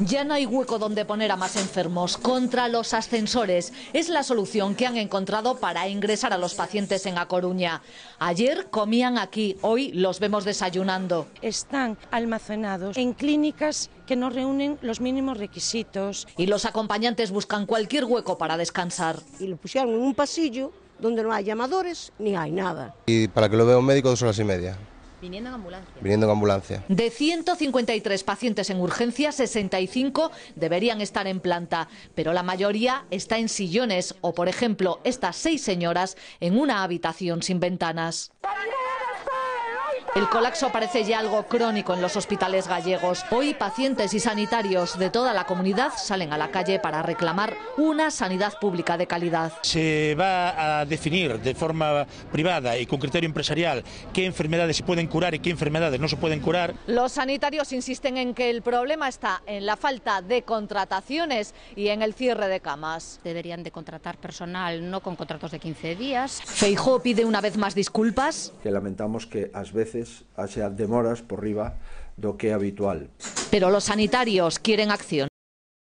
Ya no hay hueco donde poner a más enfermos. Contra los ascensores es la solución que han encontrado para ingresar a los pacientes en A Coruña. Ayer comían aquí, hoy los vemos desayunando. Están almacenados en clínicas que no reúnen los mínimos requisitos. Y los acompañantes buscan cualquier hueco para descansar. Y lo pusieron en un pasillo donde no hay llamadores ni hay nada. Y para que lo vea un médico dos horas y media. Viniendo en ambulancia. Viniendo ambulancia. De 153 pacientes en urgencia, 65 deberían estar en planta, pero la mayoría está en sillones o, por ejemplo, estas seis señoras en una habitación sin ventanas. El colapso parece ya algo crónico en los hospitales gallegos. Hoy pacientes y sanitarios de toda la comunidad salen a la calle para reclamar una sanidad pública de calidad. Se va a definir de forma privada y con criterio empresarial qué enfermedades se pueden curar y qué enfermedades no se pueden curar. Los sanitarios insisten en que el problema está en la falta de contrataciones y en el cierre de camas. Deberían de contratar personal no con contratos de 15 días. Feijó pide una vez más disculpas. Que lamentamos que a veces hacia demoras por de do que habitual. Pero los sanitarios quieren acción.